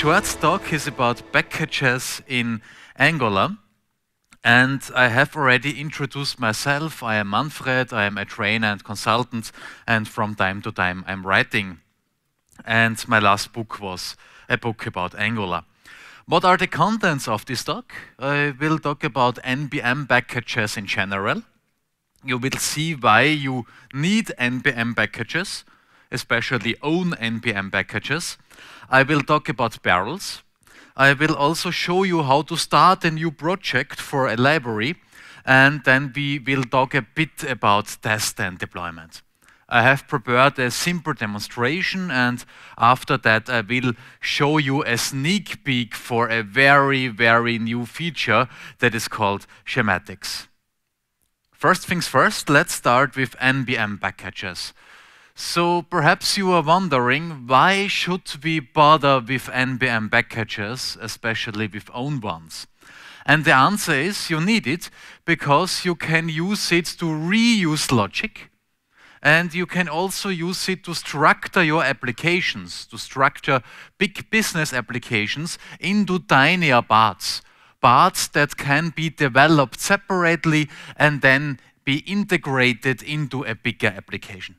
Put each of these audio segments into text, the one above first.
Schwart's talk is about packages in Angola. And I have already introduced myself. I am Manfred, I am a trainer and consultant, and from time to time I'm writing. And my last book was a book about Angola. What are the contents of this talk? I will talk about NBM packages in general. You will see why you need NBM packages, especially own NBM packages I will talk about barrels. I will also show you how to start a new project for a library. And then we will talk a bit about test and deployment. I have prepared a simple demonstration and after that I will show you a sneak peek for a very, very new feature that is called schematics. First things first, let's start with NPM packages. So perhaps you are wondering, why should we bother with NBM packages, especially with own ones? And the answer is you need it because you can use it to reuse logic and you can also use it to structure your applications, to structure big business applications into tinier parts, parts that can be developed separately and then be integrated into a bigger application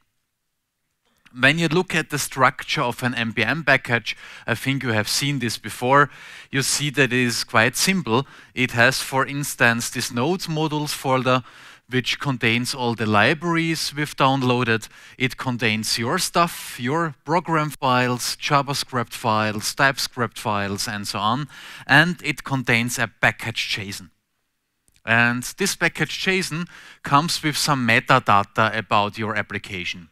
when you look at the structure of an MPM package, I think you have seen this before, you see that it is quite simple. It has, for instance, this nodes modules folder, which contains all the libraries we've downloaded. It contains your stuff, your program files, JavaScript files, TypeScript files, and so on. And it contains a package JSON. And this package JSON comes with some metadata about your application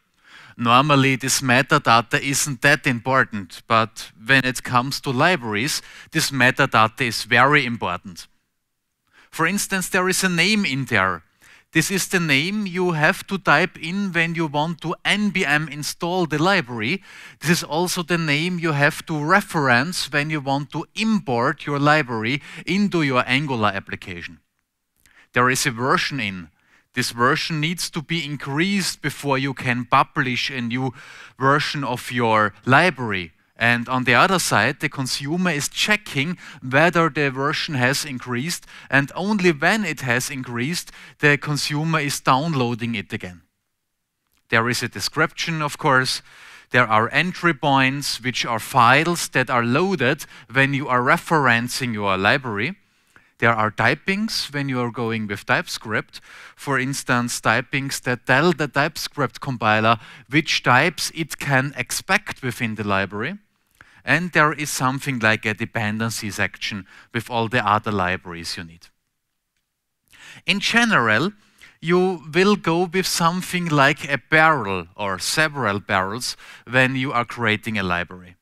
normally this metadata isn't that important, but when it comes to libraries, this metadata is very important. For instance, there is a name in there. This is the name you have to type in when you want to NPM install the library. This is also the name you have to reference when you want to import your library into your Angular application. There is a version in this version needs to be increased before you can publish a new version of your library. And on the other side, the consumer is checking whether the version has increased, and only when it has increased, the consumer is downloading it again. There is a description, of course. There are entry points, which are files that are loaded when you are referencing your library. There are typings when you are going with TypeScript. For instance, typings that tell the TypeScript compiler which types it can expect within the library. And there is something like a dependency section with all the other libraries you need. In general, you will go with something like a barrel or several barrels when you are creating a library.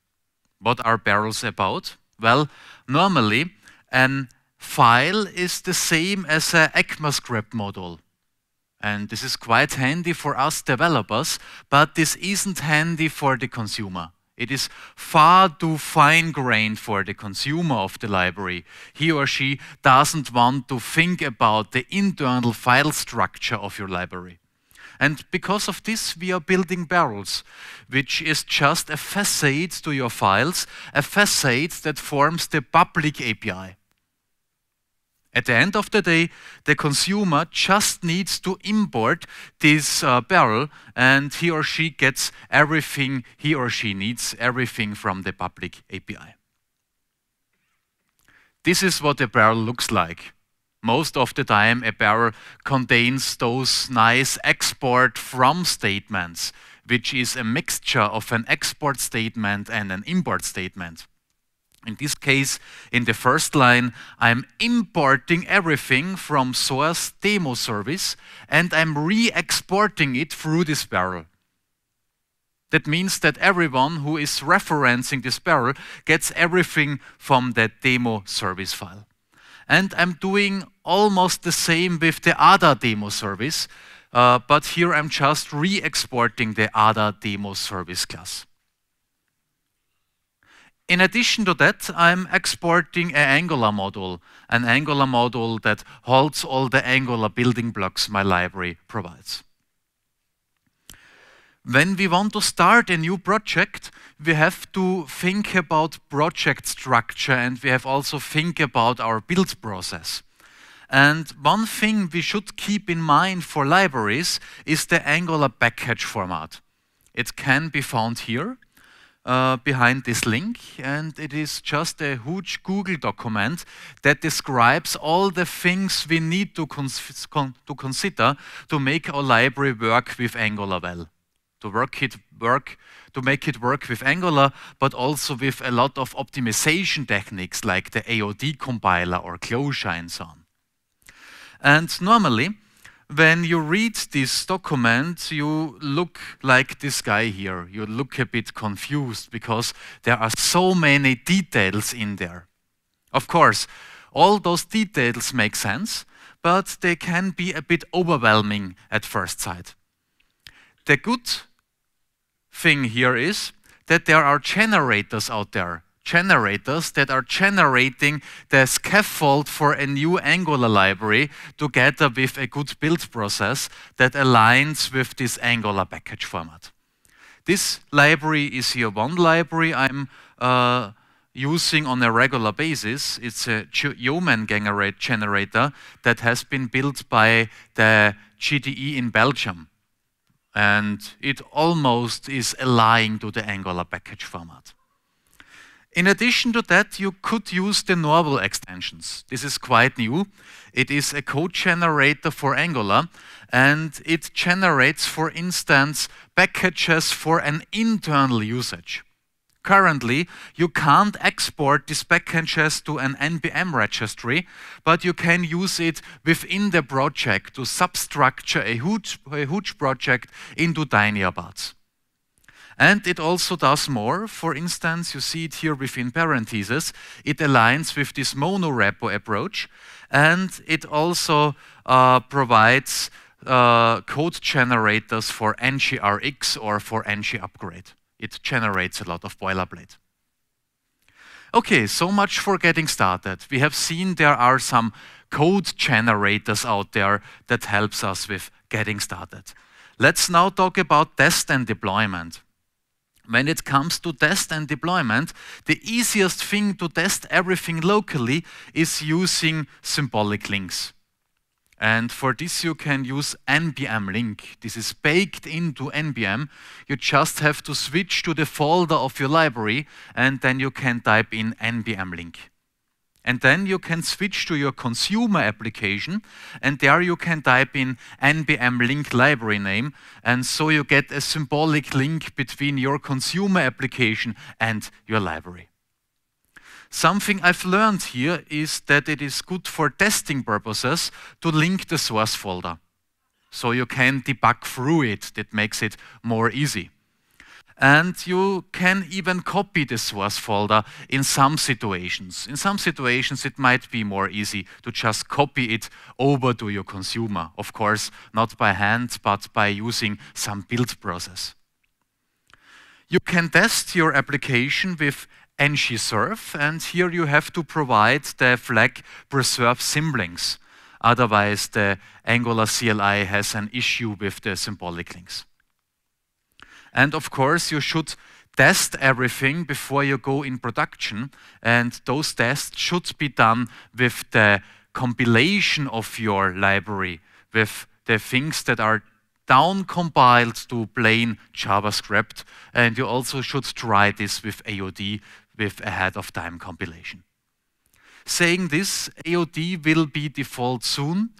What are barrels about? Well, normally an file is the same as a ECMAScript model. And this is quite handy for us developers, but this isn't handy for the consumer. It is far too fine-grained for the consumer of the library. He or she doesn't want to think about the internal file structure of your library. And because of this, we are building barrels, which is just a facade to your files, a facade that forms the public API. At the end of the day, the consumer just needs to import this uh, barrel and he or she gets everything he or she needs, everything from the public API. This is what a barrel looks like. Most of the time, a barrel contains those nice export from statements, which is a mixture of an export statement and an import statement. In this case, in the first line, I'm importing everything from source demo service and I'm re-exporting it through this barrel. That means that everyone who is referencing this barrel gets everything from that demo service file. And I'm doing almost the same with the ADA demo service, uh, but here I'm just re-exporting the ADA demo service class. In addition to that, I'm exporting an Angular module, an Angular module that holds all the Angular building blocks my library provides. When we want to start a new project, we have to think about project structure and we have also think about our build process. And one thing we should keep in mind for libraries is the Angular package format. It can be found here uh, behind this link, and it is just a huge Google document that describes all the things we need to, cons con to consider to make our library work with Angular well, to work it work to make it work with Angular, but also with a lot of optimization techniques like the AOD compiler or closure and so on. And normally, when you read this document, you look like this guy here. You look a bit confused because there are so many details in there. Of course, all those details make sense, but they can be a bit overwhelming at first sight. The good thing here is that there are generators out there generators that are generating the scaffold for a new Angular library together with a good build process that aligns with this Angular package format. This library is your one library I'm uh, using on a regular basis. It's a Yeoman generator that has been built by the GDE in Belgium. And it almost is aligning to the Angular package format. In addition to that, you could use the Norval extensions. This is quite new. It is a code generator for Angular, and it generates, for instance, packages for an internal usage. Currently, you can't export these packages to an NPM registry, but you can use it within the project to substructure a huge, a huge project into tiny parts. And it also does more. For instance, you see it here within parentheses. It aligns with this monorepo approach, and it also uh, provides uh, code generators for NGRX or for NG upgrade. It generates a lot of boilerplate. Okay, so much for getting started. We have seen there are some code generators out there that helps us with getting started. Let's now talk about test and deployment when it comes to test and deployment, the easiest thing to test everything locally is using symbolic links. And for this, you can use NPM link. This is baked into NPM. You just have to switch to the folder of your library, and then you can type in NPM link. And then you can switch to your consumer application, and there you can type in NPM link library name. And so you get a symbolic link between your consumer application and your library. Something I've learned here is that it is good for testing purposes to link the source folder. So you can debug through it, that makes it more easy and you can even copy the source folder in some situations. In some situations, it might be more easy to just copy it over to your consumer. Of course, not by hand, but by using some build process. You can test your application with ng-serve, and here you have to provide the flag preserve symlinks. Otherwise, the Angular CLI has an issue with the symbolic links. And of course, you should test everything before you go in production. And those tests should be done with the compilation of your library, with the things that are down compiled to plain JavaScript. And you also should try this with AOD, with ahead of time compilation. Saying this, AOD will be default soon.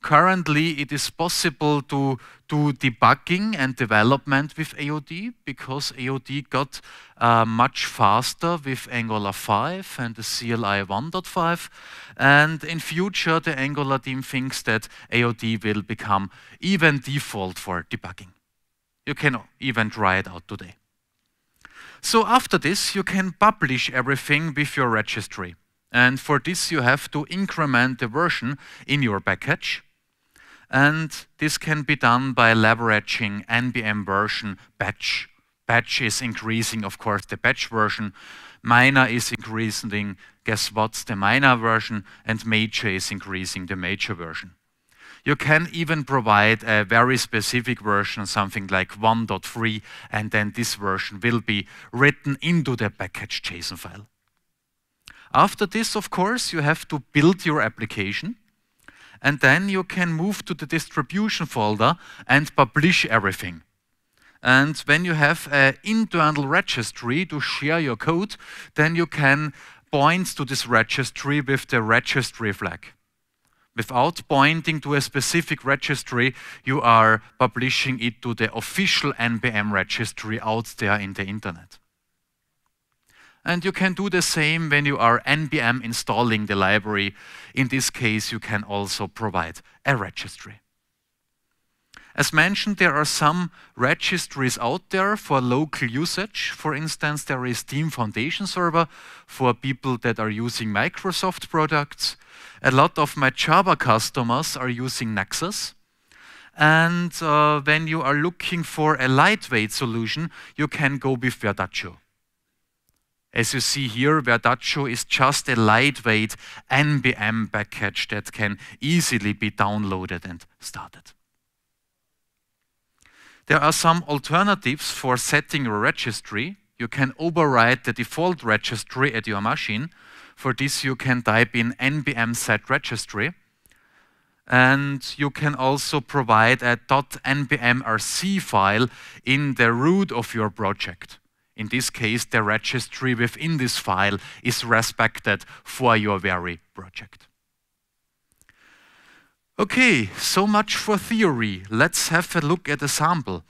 Currently, it is possible to do debugging and development with AOD because AOD got uh, much faster with Angular 5 and the CLI 1.5. And in future, the Angular team thinks that AOD will become even default for debugging. You can even try it out today. So after this, you can publish everything with your registry. And for this, you have to increment the version in your package. And this can be done by leveraging NBM version batch. Batch is increasing, of course, the batch version. Minor is increasing, guess what's the minor version, and major is increasing the major version. You can even provide a very specific version, something like 1.3, and then this version will be written into the package.json file. After this, of course, you have to build your application and then you can move to the distribution folder and publish everything. And when you have an internal registry to share your code, then you can point to this registry with the registry flag. Without pointing to a specific registry, you are publishing it to the official NPM registry out there in the internet. And you can do the same when you are NPM installing the library. In this case, you can also provide a registry. As mentioned, there are some registries out there for local usage. For instance, there is Team Foundation Server for people that are using Microsoft products. A lot of my Java customers are using Nexus. And uh, when you are looking for a lightweight solution, you can go with Verdaccio. As you see here, Verdaccio is just a lightweight NBM package that can easily be downloaded and started. There are some alternatives for setting a registry. You can override the default registry at your machine. For this, you can type in NBM set registry. And you can also provide a NBMRC file in the root of your project in this case, the registry within this file is respected for your very project. Okay, so much for theory. Let's have a look at a sample.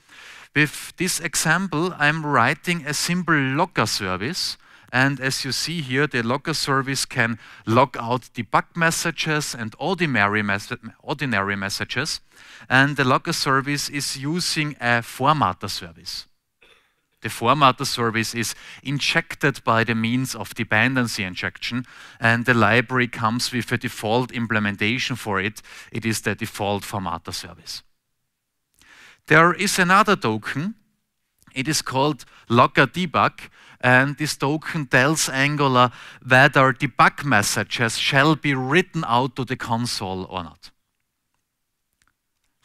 With this example, I'm writing a simple logger service. And as you see here, the logger service can log out debug messages and ordinary, mes ordinary messages. And the logger service is using a formatter service the form service is injected by the means of dependency injection, and the library comes with a default implementation for it. It is the default formatter service. There is another token. It is called Locker Debug, and this token tells Angular whether debug messages shall be written out to the console or not.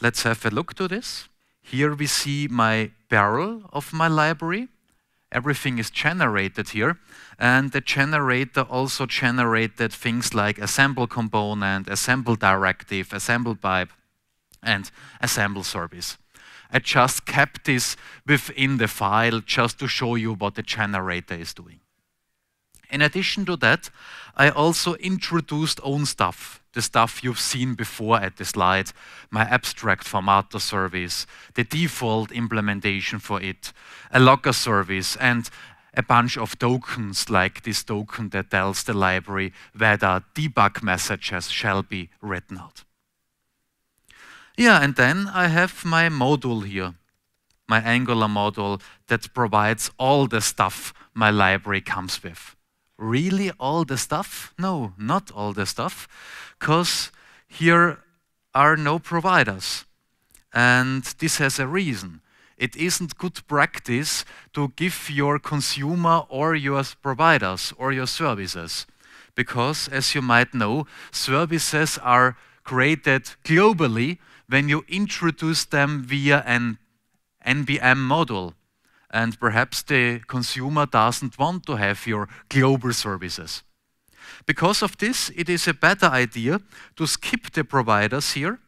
Let's have a look to this. Here we see my barrel of my library. Everything is generated here. And the generator also generated things like assemble component, assemble directive, assemble pipe, and assemble service. I just kept this within the file just to show you what the generator is doing. In addition to that, I also introduced own stuff the stuff you've seen before at the slide, my abstract formatter service, the default implementation for it, a locker service, and a bunch of tokens like this token that tells the library whether debug messages shall be written out. Yeah, and then I have my module here, my Angular module that provides all the stuff my library comes with. Really all the stuff? No, not all the stuff because here are no providers. And this has a reason. It isn't good practice to give your consumer or your providers or your services. Because, as you might know, services are created globally when you introduce them via an NBM model. And perhaps the consumer doesn't want to have your global services. Because of this, it is a better idea to skip the providers here.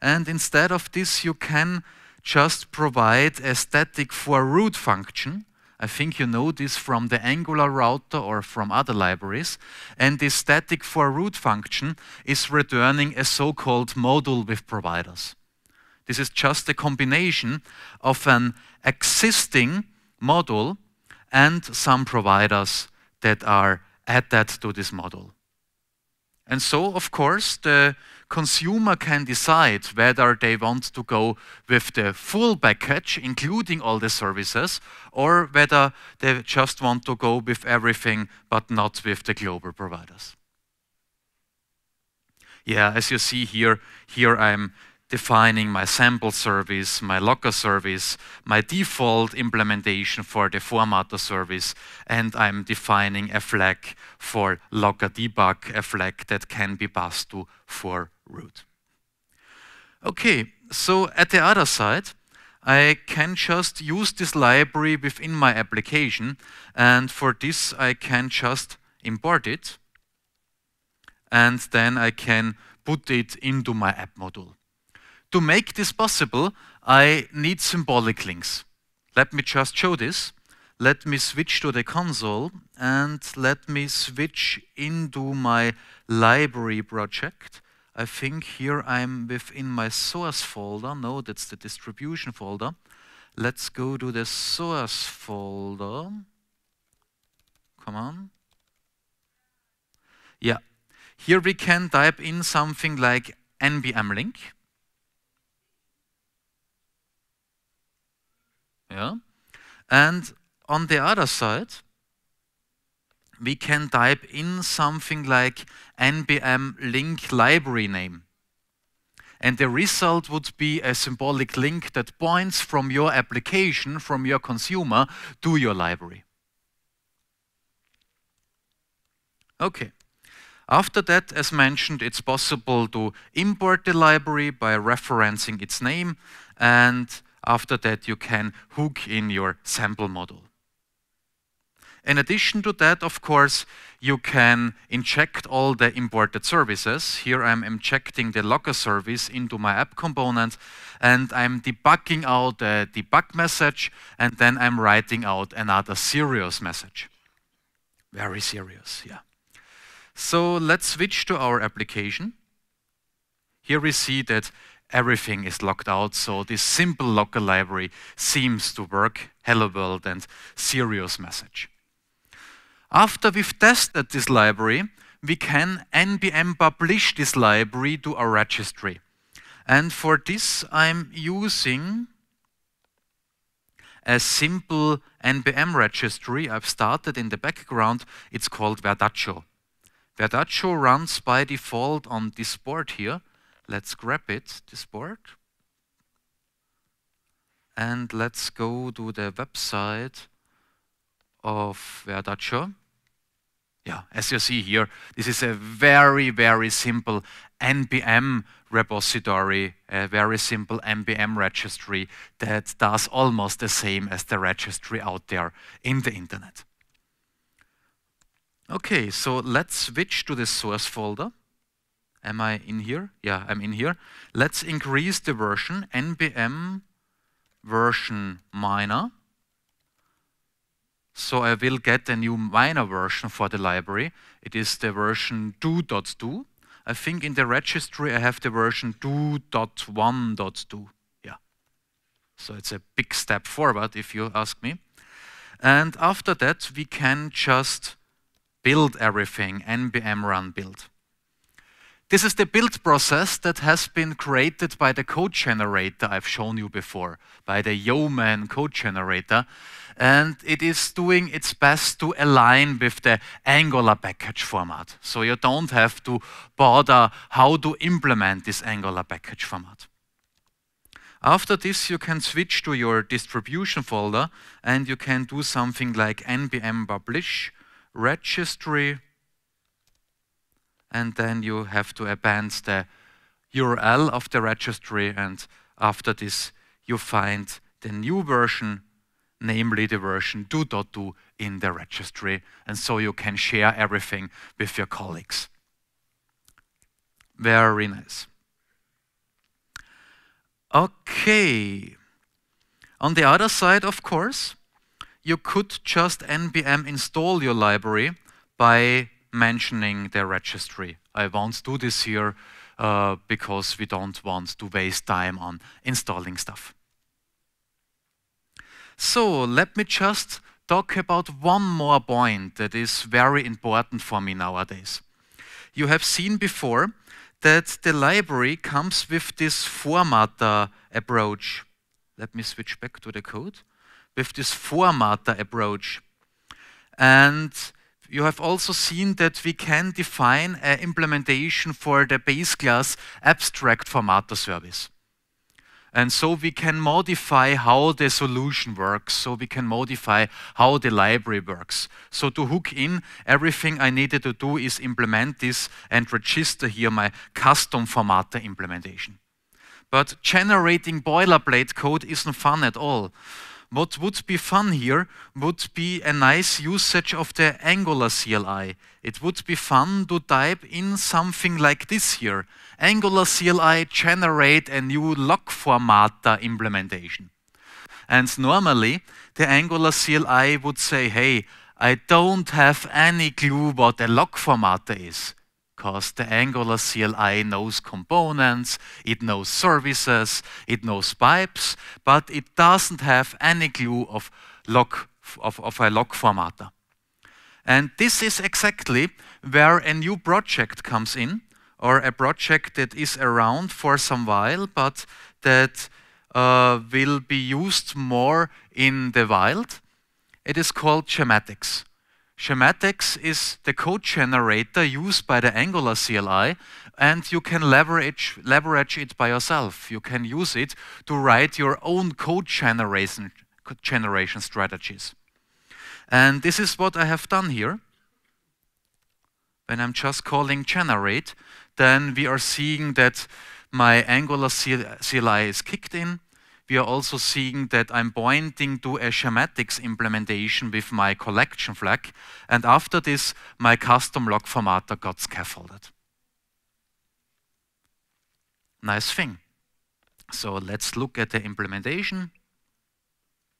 And instead of this, you can just provide a static for root function. I think you know this from the Angular router or from other libraries. And this static for root function is returning a so-called module with providers. This is just a combination of an existing module and some providers that are add that to this model. And so, of course, the consumer can decide whether they want to go with the full package, including all the services, or whether they just want to go with everything but not with the global providers. Yeah, as you see here, here I'm defining my sample service, my locker service, my default implementation for the formatter service, and I'm defining a flag for locker debug, a flag that can be passed to for root. Okay, so at the other side, I can just use this library within my application, and for this I can just import it, and then I can put it into my app module. To make this possible, I need symbolic links. Let me just show this. Let me switch to the console and let me switch into my library project. I think here I'm within my source folder. No, that's the distribution folder. Let's go to the source folder. Come on. Yeah, here we can type in something like npm link. Yeah? And on the other side, we can type in something like npm link library name. And the result would be a symbolic link that points from your application, from your consumer, to your library. Okay. After that, as mentioned, it's possible to import the library by referencing its name and after that, you can hook in your sample model. In addition to that, of course, you can inject all the imported services. Here I'm injecting the locker service into my app component, and I'm debugging out a debug message, and then I'm writing out another serious message. Very serious, yeah. So let's switch to our application. Here we see that everything is locked out. So this simple locker library seems to work. Hello world and serious message. After we've tested this library, we can NPM publish this library to our registry. And for this, I'm using a simple NPM registry I've started in the background. It's called Verdaccio. Verdaccio runs by default on this board here. Let's grab it, this board. And let's go to the website of Verdacho. Yeah, as you see here, this is a very, very simple NPM repository, a very simple NPM registry that does almost the same as the registry out there in the internet. Okay, so let's switch to the source folder. Am I in here? Yeah, I'm in here. Let's increase the version, npm version minor. So I will get a new minor version for the library. It is the version 2.2. I think in the registry I have the version 2.1.2. Yeah. So it's a big step forward if you ask me. And after that we can just build everything, npm run build. This is the build process that has been created by the code generator I've shown you before, by the Yeoman code generator. And it is doing its best to align with the Angular package format. So you don't have to bother how to implement this Angular package format. After this, you can switch to your distribution folder and you can do something like npm publish registry and then you have to append the URL of the registry and after this you find the new version, namely the version 2.2 in the registry and so you can share everything with your colleagues. Very nice. Okay. On the other side, of course, you could just npm install your library by mentioning their registry. I won't do this here uh, because we don't want to waste time on installing stuff. So let me just talk about one more point that is very important for me nowadays. You have seen before that the library comes with this formatter uh, approach. Let me switch back to the code. With this formatter uh, approach. And you have also seen that we can define an implementation for the base class abstract formatter service. And so we can modify how the solution works. So we can modify how the library works. So to hook in, everything I needed to do is implement this and register here my custom formatter implementation. But generating boilerplate code isn't fun at all. What would be fun here would be a nice usage of the Angular CLI. It would be fun to type in something like this here. Angular CLI generate a new log formatter implementation. And normally, the Angular CLI would say, hey, I don't have any clue what a log formatter is because the Angular CLI knows components, it knows services, it knows pipes, but it doesn't have any clue of, log, of, of a log formatter. And this is exactly where a new project comes in, or a project that is around for some while, but that uh, will be used more in the wild. It is called Schematics. Schematics is the code generator used by the Angular CLI, and you can leverage, leverage it by yourself. You can use it to write your own code generation, generation strategies. And this is what I have done here. When I'm just calling generate, then we are seeing that my Angular CLI is kicked in, we are also seeing that I'm pointing to a schematics implementation with my collection flag. And after this, my custom log formatter got scaffolded. Nice thing. So let's look at the implementation.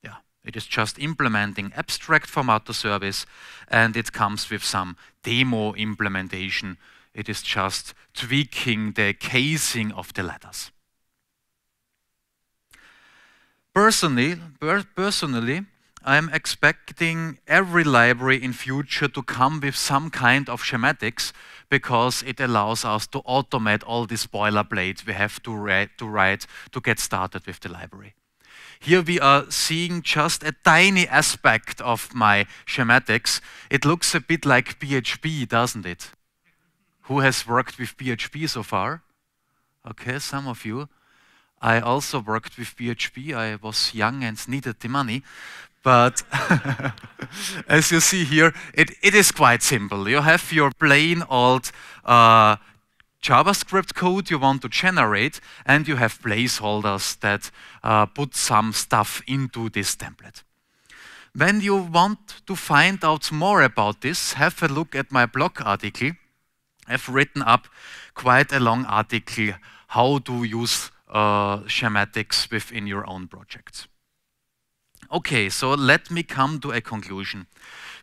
Yeah, it is just implementing abstract formatter service and it comes with some demo implementation. It is just tweaking the casing of the letters. personally, per personally, I'm expecting every library in future to come with some kind of schematics because it allows us to automate all the boilerplate we have to, to write to get started with the library. Here we are seeing just a tiny aspect of my schematics. It looks a bit like PHP, doesn't it? Who has worked with PHP so far? Okay, some of you. I also worked with PHP. I was young and needed the money. But as you see here, it, it is quite simple. You have your plain old uh, JavaScript code you want to generate, and you have placeholders that uh, put some stuff into this template. When you want to find out more about this, have a look at my blog article. I've written up quite a long article how to use uh, schematics within your own projects. Okay, so let me come to a conclusion.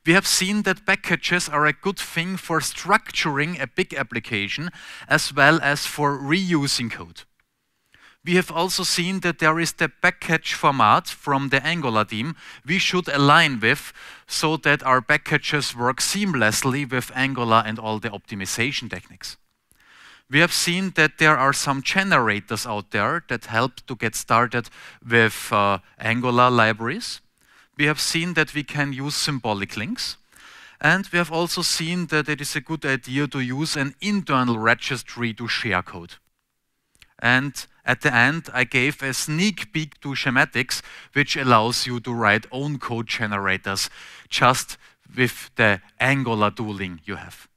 We have seen that packages are a good thing for structuring a big application as well as for reusing code. We have also seen that there is the package format from the Angular team we should align with so that our packages work seamlessly with Angular and all the optimization techniques we have seen that there are some generators out there that help to get started with uh, Angular libraries. We have seen that we can use symbolic links. And we have also seen that it is a good idea to use an internal registry to share code. And at the end, I gave a sneak peek to Schematics, which allows you to write own code generators just with the Angular tooling you have.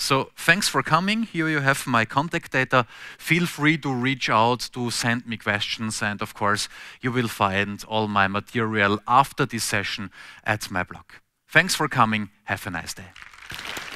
So thanks for coming. Here you have my contact data. Feel free to reach out to send me questions. And of course, you will find all my material after this session at my blog. Thanks for coming. Have a nice day.